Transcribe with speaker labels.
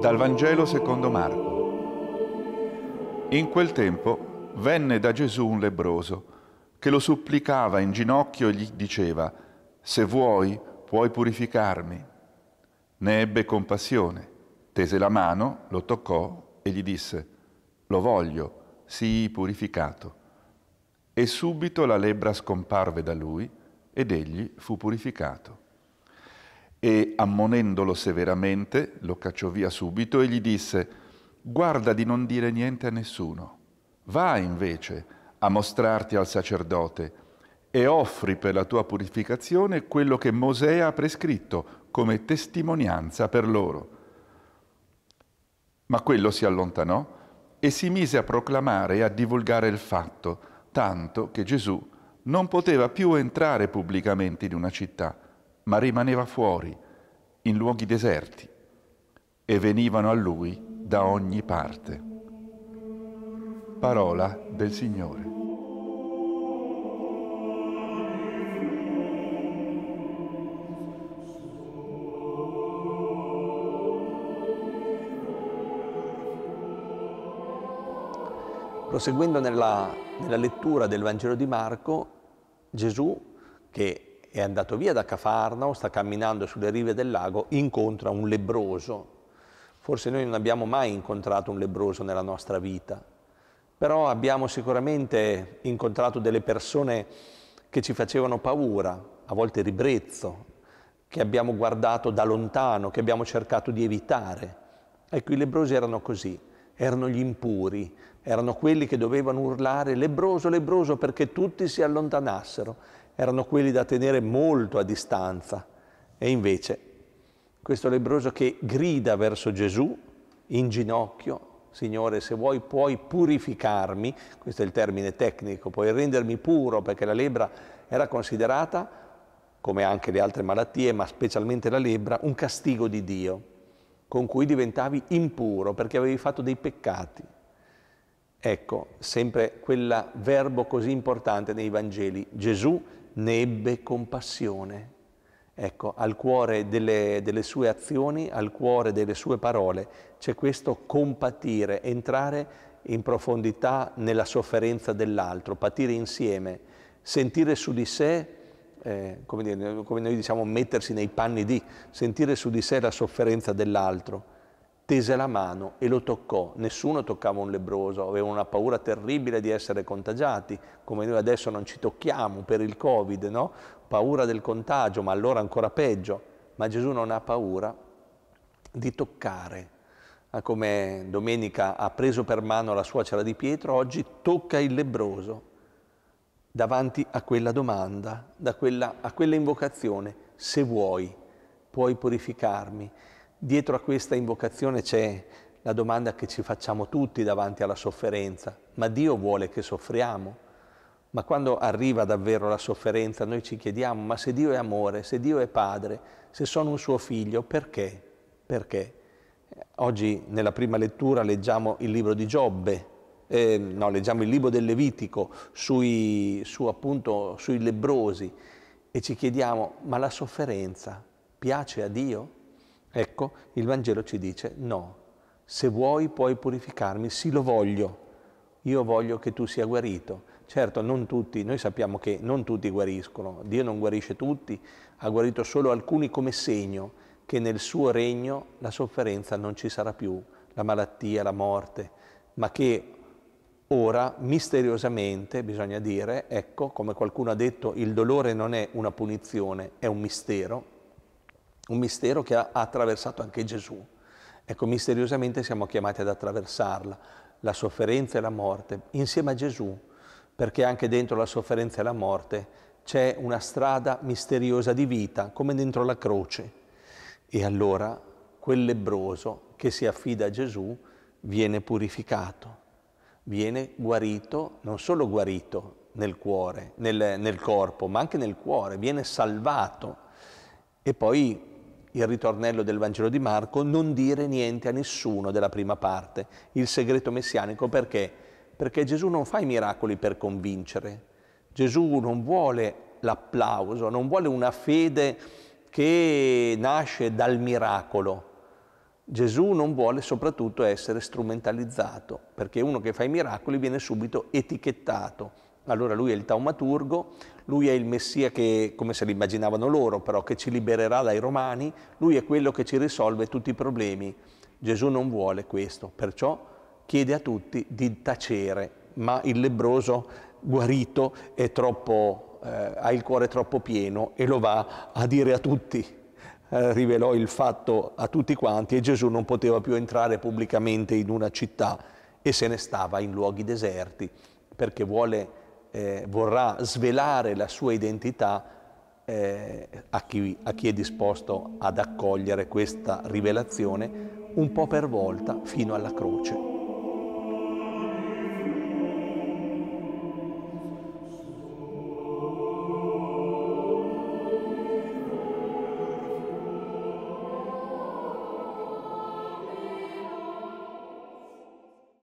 Speaker 1: Dal Vangelo secondo Marco. In quel tempo venne da Gesù un lebroso che lo supplicava in ginocchio e gli diceva, se vuoi puoi purificarmi. Ne ebbe compassione, tese la mano, lo toccò e gli disse, lo voglio, sii purificato. E subito la lebra scomparve da lui ed egli fu purificato e ammonendolo severamente lo cacciò via subito e gli disse guarda di non dire niente a nessuno, va invece a mostrarti al sacerdote e offri per la tua purificazione quello che Mosè ha prescritto come testimonianza per loro. Ma quello si allontanò e si mise a proclamare e a divulgare il fatto, tanto che Gesù non poteva più entrare pubblicamente in una città, ma rimaneva fuori, in luoghi deserti, e venivano a lui da ogni parte. Parola del Signore.
Speaker 2: Proseguendo nella, nella lettura del Vangelo di Marco, Gesù, che è andato via da Cafarnao, sta camminando sulle rive del lago, incontra un lebroso. Forse noi non abbiamo mai incontrato un lebroso nella nostra vita, però abbiamo sicuramente incontrato delle persone che ci facevano paura, a volte ribrezzo, che abbiamo guardato da lontano, che abbiamo cercato di evitare. Ecco, i lebrosi erano così, erano gli impuri, erano quelli che dovevano urlare lebroso, lebroso perché tutti si allontanassero erano quelli da tenere molto a distanza. E invece questo lebbroso che grida verso Gesù in ginocchio, Signore, se vuoi puoi purificarmi, questo è il termine tecnico, puoi rendermi puro perché la lebbra era considerata, come anche le altre malattie, ma specialmente la lebbra, un castigo di Dio con cui diventavi impuro perché avevi fatto dei peccati. Ecco, sempre quel verbo così importante nei Vangeli. Gesù ne ebbe compassione. Ecco, al cuore delle, delle, sue azioni, al cuore delle sue parole c'è questo compatire, entrare in profondità nella sofferenza dell'altro, patire insieme, sentire su di sé, eh, come, dire, come noi diciamo, mettersi nei panni di, sentire su di sé la sofferenza dell'altro tese la mano e lo toccò. Nessuno toccava un lebroso, avevano una paura terribile di essere contagiati, come noi adesso non ci tocchiamo per il Covid, no? Paura del contagio, ma allora ancora peggio. Ma Gesù non ha paura di toccare. Ah, come domenica ha preso per mano la suocera di Pietro, oggi tocca il lebroso davanti a quella domanda, quella, a quella invocazione, se vuoi, puoi purificarmi. Dietro a questa invocazione c'è la domanda che ci facciamo tutti davanti alla sofferenza, ma Dio vuole che soffriamo? Ma quando arriva davvero la sofferenza noi ci chiediamo, ma se Dio è amore, se Dio è padre, se sono un suo figlio, perché? Perché? Oggi nella prima lettura leggiamo il libro di Giobbe, eh, no, leggiamo il libro del Levitico sui, su, appunto, sui lebrosi e ci chiediamo, ma la sofferenza piace a Dio? Ecco, il Vangelo ci dice no, se vuoi puoi purificarmi, sì lo voglio, io voglio che tu sia guarito. Certo, non tutti, noi sappiamo che non tutti guariscono, Dio non guarisce tutti, ha guarito solo alcuni come segno che nel suo regno la sofferenza non ci sarà più, la malattia, la morte, ma che ora misteriosamente, bisogna dire, ecco, come qualcuno ha detto, il dolore non è una punizione, è un mistero, un mistero che ha attraversato anche Gesù. Ecco, misteriosamente siamo chiamati ad attraversarla, la sofferenza e la morte, insieme a Gesù, perché anche dentro la sofferenza e la morte c'è una strada misteriosa di vita, come dentro la croce. E allora quel lebbroso che si affida a Gesù viene purificato, viene guarito, non solo guarito nel cuore, nel, nel corpo, ma anche nel cuore, viene salvato. E poi il ritornello del Vangelo di Marco, non dire niente a nessuno della prima parte, il segreto messianico perché? Perché Gesù non fa i miracoli per convincere, Gesù non vuole l'applauso, non vuole una fede che nasce dal miracolo. Gesù non vuole soprattutto essere strumentalizzato, perché uno che fa i miracoli viene subito etichettato, allora lui è il taumaturgo, lui è il messia che, come se l'immaginavano loro, però che ci libererà dai romani, lui è quello che ci risolve tutti i problemi. Gesù non vuole questo, perciò chiede a tutti di tacere, ma il lebroso guarito troppo, eh, ha il cuore troppo pieno e lo va a dire a tutti. Eh, rivelò il fatto a tutti quanti e Gesù non poteva più entrare pubblicamente in una città e se ne stava in luoghi deserti perché vuole eh, vorrà svelare la sua identità eh, a, chi, a chi è disposto ad accogliere questa rivelazione un po' per volta fino alla croce.